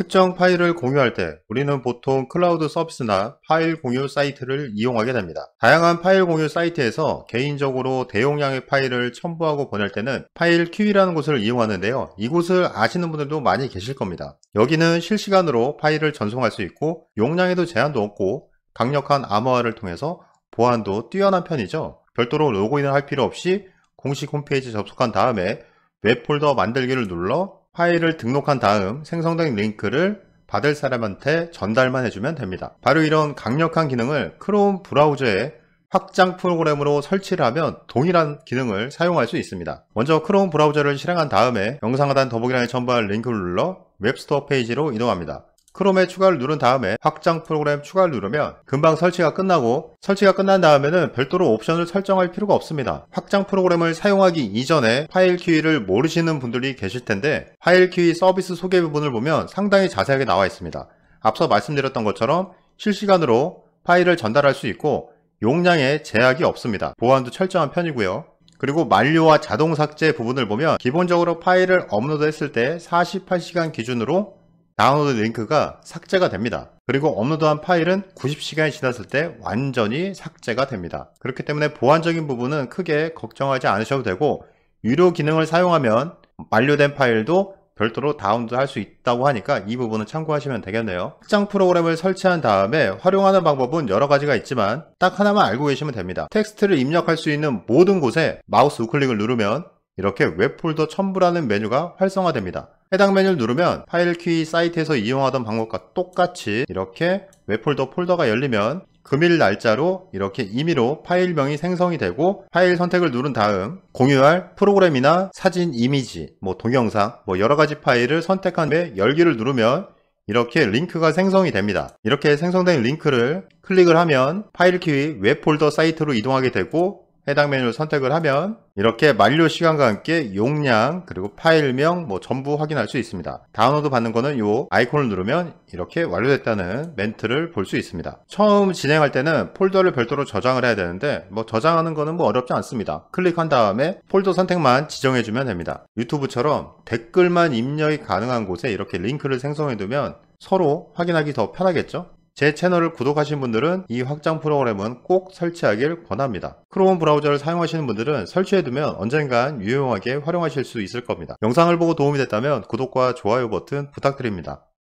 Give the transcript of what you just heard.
특정 파일을 공유할 때 우리는 보통 클라우드 서비스나 파일 공유 사이트를 이용하게 됩니다. 다양한 파일 공유 사이트에서 개인적으로 대용량의 파일을 첨부하고 보낼 때는 파일 큐이라는 곳을 이용하는데요. 이곳을 아시는 분들도 많이 계실 겁니다. 여기는 실시간으로 파일을 전송할 수 있고 용량에도 제한도 없고 강력한 암호화를 통해서 보안도 뛰어난 편이죠. 별도로 로그인을 할 필요 없이 공식 홈페이지 접속한 다음에 웹 폴더 만들기를 눌러 파일을 등록한 다음 생성된 링크를 받을 사람한테 전달만 해주면 됩니다. 바로 이런 강력한 기능을 크롬 브라우저에 확장 프로그램으로 설치를 하면 동일한 기능을 사용할 수 있습니다. 먼저 크롬 브라우저를 실행한 다음에 영상 하단 더보기란에 첨부할 링크를 눌러 웹스토어 페이지로 이동합니다. 크롬에 추가를 누른 다음에 확장 프로그램 추가를 누르면 금방 설치가 끝나고 설치가 끝난 다음에는 별도로 옵션을 설정할 필요가 없습니다. 확장 프로그램을 사용하기 이전에 파일 키위를 모르시는 분들이 계실 텐데 파일 키위 서비스 소개 부분을 보면 상당히 자세하게 나와 있습니다. 앞서 말씀드렸던 것처럼 실시간으로 파일을 전달할 수 있고 용량에 제약이 없습니다. 보안도 철저한 편이고요. 그리고 만료와 자동 삭제 부분을 보면 기본적으로 파일을 업로드했을 때 48시간 기준으로 다운로드 링크가 삭제가 됩니다. 그리고 업로드한 파일은 90시간이 지났을 때 완전히 삭제가 됩니다. 그렇기 때문에 보안적인 부분은 크게 걱정하지 않으셔도 되고 유료 기능을 사용하면 만료된 파일도 별도로 다운도 할수 있다고 하니까 이 부분은 참고하시면 되겠네요 특정 프로그램을 설치한 다음에 활용하는 방법은 여러 가지가 있지만 딱 하나만 알고 계시면 됩니다 텍스트를 입력할 수 있는 모든 곳에 마우스 우클릭을 누르면 이렇게 웹폴더 첨부라는 메뉴가 활성화됩니다. 해당 메뉴를 누르면 파일 키 사이트에서 이용하던 방법과 똑같이 이렇게 웹폴더 폴더가 열리면 금일 날짜로 이렇게 임의로 파일명이 생성이 되고 파일 선택을 누른 다음 공유할 프로그램이나 사진, 이미지, 뭐 동영상, 뭐 여러가지 파일을 선택한 후에 열기를 누르면 이렇게 링크가 생성이 됩니다. 이렇게 생성된 링크를 클릭을 하면 파일 키위 웹 폴더 사이트로 이동하게 되고 해당 메뉴를 선택을 하면 이렇게 만료 시간과 함께 용량 그리고 파일명 뭐 전부 확인할 수 있습니다 다운로드 받는 거는 이 아이콘을 누르면 이렇게 완료됐다는 멘트를 볼 수 있습니다 처음 진행할 때는 폴더를 별도로 저장을 해야 되는데 뭐 저장하는 거는 뭐 어렵지 않습니다 클릭한 다음에 폴더 선택만 지정해 주면 됩니다 유튜브처럼 댓글만 입력이 가능한 곳에 이렇게 링크를 생성해 두면 서로 확인하기 더 편하겠죠 제 채널을 구독하신 분들은 이 확장 프로그램은 꼭 설치하길 권합니다. 크롬 브라우저를 사용하시는 분들은 설치해두면 언젠간 유용하게 활용하실 수 있을 겁니다. 영상을 보고 도움이 됐다면 구독과 좋아요 버튼 부탁드립니다.